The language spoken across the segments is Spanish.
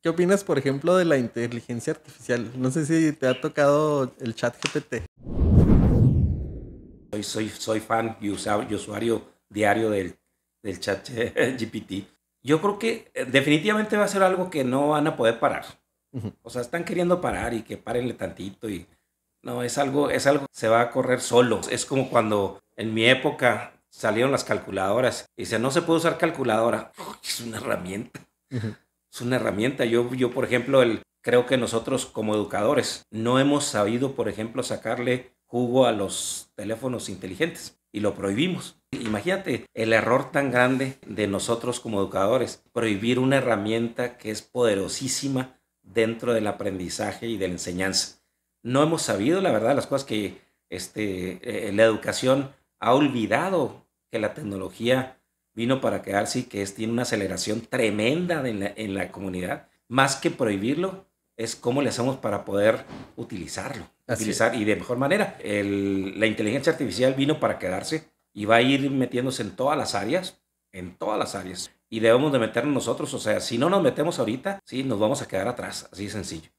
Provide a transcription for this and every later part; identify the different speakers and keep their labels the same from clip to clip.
Speaker 1: ¿Qué opinas, por ejemplo, de la inteligencia artificial? No sé si te ha tocado el chat GPT. Soy, soy, soy fan y, usuario, diario
Speaker 2: del, del chat GPT. Yo creo que eh, definitivamente va a ser algo que no van a poder parar. O sea, están queriendo parar y que parenle tantito y no, es algo, es algo, se va a correr solo. Es como cuando en mi época salieron las calculadoras y se no se puede usar calculadora. es una herramienta es una herramienta. Yo, yo por ejemplo, el, creo que nosotros como educadores no hemos sabido, por ejemplo, sacarle jugo a los teléfonos inteligentes y lo prohibimos. Imagínate el error tan grande de nosotros como educadores, prohibir una herramienta que es poderosísima dentro del aprendizaje y de la enseñanza. No hemos sabido, la verdad, las cosas que este, eh, la educación ha olvidado que la tecnología vino para quedarse y que es, tiene una aceleración tremenda en la, comunidad, más que prohibirlo, es cómo le hacemos para poder utilizarlo. utilizar y de mejor manera. la inteligencia artificial vino para quedarse y va a ir metiéndose en todas las áreas, en todas las áreas. Y debemos de meternos nosotros, o sea, si no nos metemos ahorita, sí, nos vamos a quedar atrás, así de sencillo.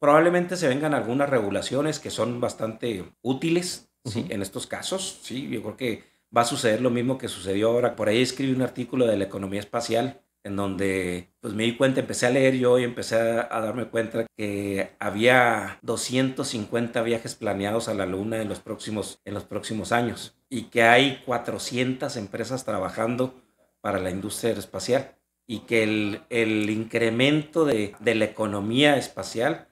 Speaker 2: Probablemente se vengan algunas regulaciones que son bastante útiles, en estos casos, sí, yo creo que va a suceder lo mismo que sucedió ahora. Por ahí escribí un artículo de la economía espacial en donde pues me di cuenta, empecé a leer yo y empecé a, darme cuenta que había 250 viajes planeados a la luna en los próximos, en los próximos años y que hay 400 empresas trabajando para la industria espacial y que el, incremento de, la economía espacial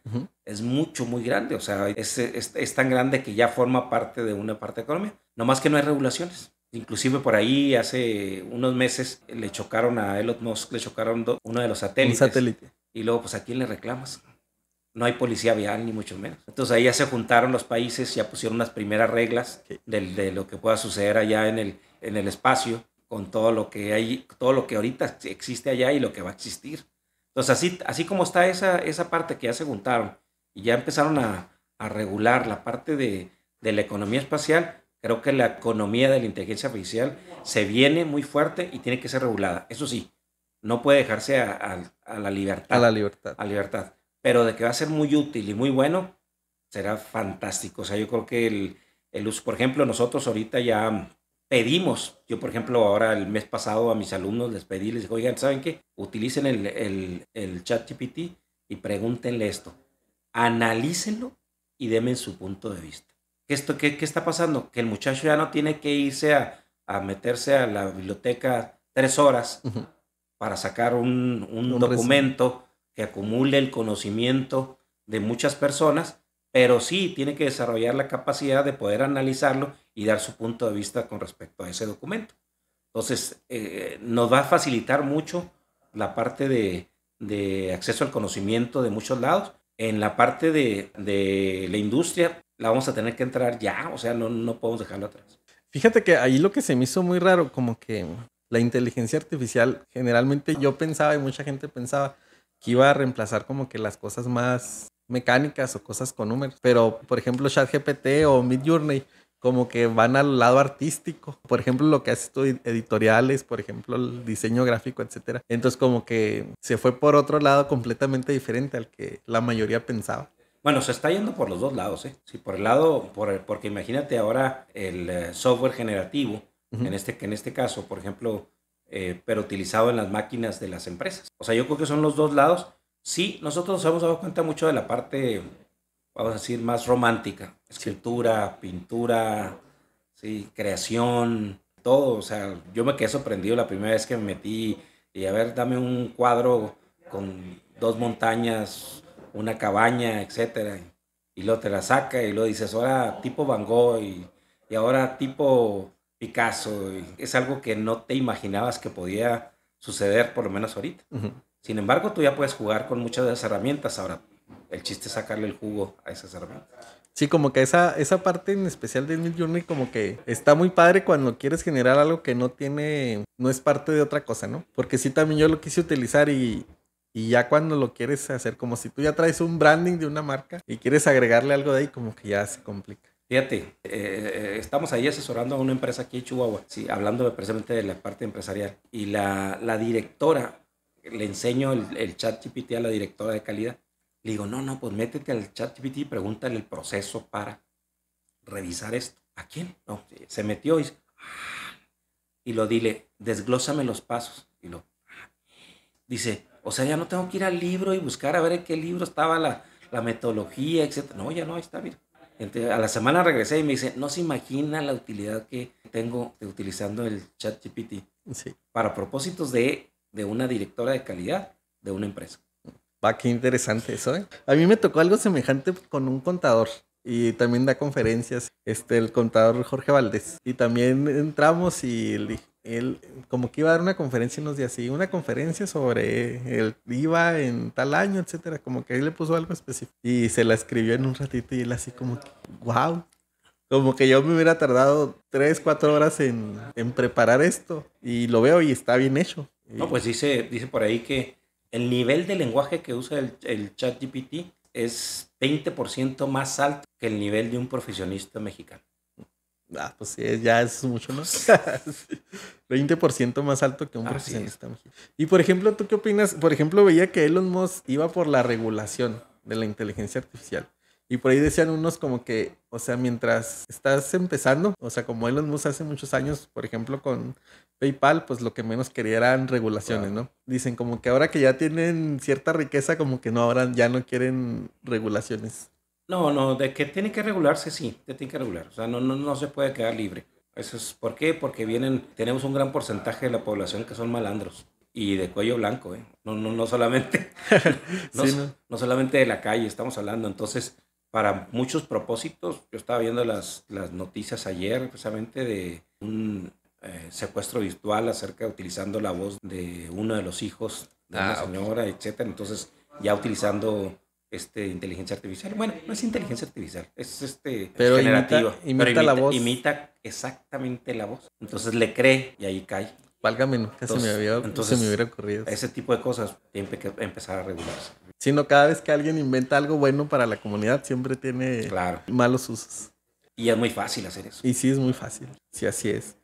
Speaker 2: es mucho, muy grande. O sea, es, es, tan grande que ya forma parte de una parte de Colombia. No más que no hay regulaciones. Inclusive por ahí hace unos meses le chocaron a Elon Musk, le chocaron uno de los satélites. Y luego, pues, ¿a quién le reclamas? No hay policía vial, ni mucho menos. Entonces ahí ya se juntaron los países, ya pusieron las primeras reglas de, lo que pueda suceder allá en el, en el espacio, con todo lo que hay, todo lo que ahorita existe allá y lo que va a existir. Entonces así, así como está esa, esa parte que ya se juntaron, y ya empezaron a, regular la parte de, la economía espacial, creo que la economía de la inteligencia artificial se viene muy fuerte y tiene que ser regulada. Eso sí, no puede dejarse a, la libertad. A la libertad. A libertad. Pero de que va a ser muy útil y muy bueno, será fantástico. O sea, yo creo que el, el uso, por ejemplo, nosotros ahorita ya pedimos, yo por ejemplo ahora el mes pasado a mis alumnos les pedí, les dije, oigan, ¿saben qué? Utilicen el, el, el chat GPT y pregúntenle esto analícenlo y denme su punto de vista. ¿Qué, esto, qué, está pasando? Que el muchacho ya no tiene que irse a, meterse a la biblioteca tres horas para sacar un, documento que acumule el conocimiento de muchas personas, pero sí tiene que desarrollar la capacidad de poder analizarlo y dar su punto de vista con respecto a ese documento. Entonces, eh, nos va a facilitar mucho la parte de, de acceso al conocimiento de muchos lados en la parte de, la industria la vamos a
Speaker 1: tener que entrar ya, o sea, no, no podemos dejarlo atrás. Fíjate que ahí lo que se me hizo muy raro, como que la inteligencia artificial, generalmente yo pensaba y mucha gente pensaba que iba a reemplazar como que las cosas más mecánicas o cosas con números. Pero, por ejemplo, ChatGPT o Midjourney como que van al lado artístico. Por ejemplo, lo que haces tú, editoriales, por ejemplo, el diseño gráfico, etcétera. Entonces, como que se fue por otro lado completamente diferente al que la mayoría pensaba.
Speaker 2: Bueno, se está yendo por los dos lados, ¿eh? Sí, por el lado, por porque imagínate ahora el eh, software generativo, en, este, en este caso, por ejemplo, eh, pero utilizado en las máquinas de las empresas. O sea, yo creo que son los dos lados. Sí, nosotros nos hemos dado cuenta mucho de la parte vamos a decir, más romántica. Escritura, pintura, sí, creación, todo. O sea, yo me quedé sorprendido la primera vez que me metí y a ver, dame un cuadro con dos montañas, una cabaña, etc. Y luego te la saca y luego dices, ahora tipo Van Gogh y, ahora tipo Picasso. es algo que no te imaginabas que podía suceder, por lo menos ahorita. Sin embargo, tú ya puedes jugar con
Speaker 1: muchas de las herramientas. Ahora, el chiste es sacarle el jugo a esa cerveza. Sí, como que esa, esa parte en especial de new Journey como que está muy padre cuando quieres generar algo que no tiene, no es parte de otra cosa, ¿no? Porque sí también yo lo quise utilizar y, y ya cuando lo quieres hacer, como si tú ya traes un branding de una marca y quieres agregarle algo de ahí, como que ya se complica.
Speaker 2: Fíjate, eh, eh, estamos ahí asesorando a una empresa aquí en Chihuahua, sí, hablando precisamente de la parte empresarial. Y la, la directora, le enseño el, el chat GPT a la directora de calidad le digo, no, no, pues métete al chat GPT y pregúntale el proceso para revisar esto. ¿A quién? No, se metió y, ah". y lo dile, desglósame los pasos. Y lo dice, o sea, ya no tengo que ir al libro y buscar a ver en qué libro estaba la, metodología, etc. No, ya no, ahí está, mira. Entonces, a la semana regresé y me dice, no se imagina la utilidad que tengo utilizando el chat GPT
Speaker 1: para propósitos de, de una directora de calidad de una empresa. Va, qué interesante eso, ¿eh? A mí me tocó algo semejante con un contador y también da conferencias, este, el contador Jorge Valdés. Y también entramos y él, como que iba a dar una conferencia y nos así, una conferencia sobre el IVA en tal año, etcétera, como que él le puso algo específico. Y se la escribió en un ratito y él así como, que, wow, como que yo me hubiera tardado tres, cuatro horas en, en, preparar esto y lo veo y está bien hecho.
Speaker 2: No, pues dice, dice por ahí que el nivel de lenguaje que usa el, el chat GPT es 20% más alto que el nivel de un
Speaker 1: profesionista mexicano. Ah, pues sí, ya es mucho, ¿no? 20% más alto que un profesionista mexicano. Y por ejemplo, ¿tú qué opinas? Por ejemplo, veía que Elon Musk iba por la regulación de la inteligencia artificial. Y por ahí decían unos como que, o sea, mientras estás empezando, o sea, como Elon Musk hace muchos años, por ejemplo, con PayPal, pues lo que menos quería eran regulaciones, ¿no? Dicen como que ahora que ya tienen cierta riqueza, como que no, ahora ya no quieren regulaciones.
Speaker 2: No, no, de que tiene que regularse, sí, te tiene que regular. O sea, no, no, no se puede quedar libre. Eso es, ¿Por qué? Porque vienen, tenemos un gran porcentaje de la población que son malandros y de cuello blanco, ¿eh? No, no, solamente, no solamente de la calle estamos hablando. Entonces, para muchos propósitos. Yo estaba viendo las, las noticias ayer precisamente de un eh, secuestro virtual acerca de utilizando la voz de uno de los hijos de la una ah, señora, etc. etcétera. Entonces, ya utilizando este inteligencia artificial. Bueno, no es inteligencia artificial, es este generativa. Imita, la voz. Imita exactamente la voz. Entonces le cree y ahí cae.
Speaker 1: Válgame, nunca entonces, me me hubiera ocurrido. Ese tipo de cosas Tiene que empezar a regularse sino cada vez que alguien inventa algo bueno para la comunidad, siempre tiene malos usos. Y es muy fácil hacer eso. Y sí, es muy fácil. Sí, así es.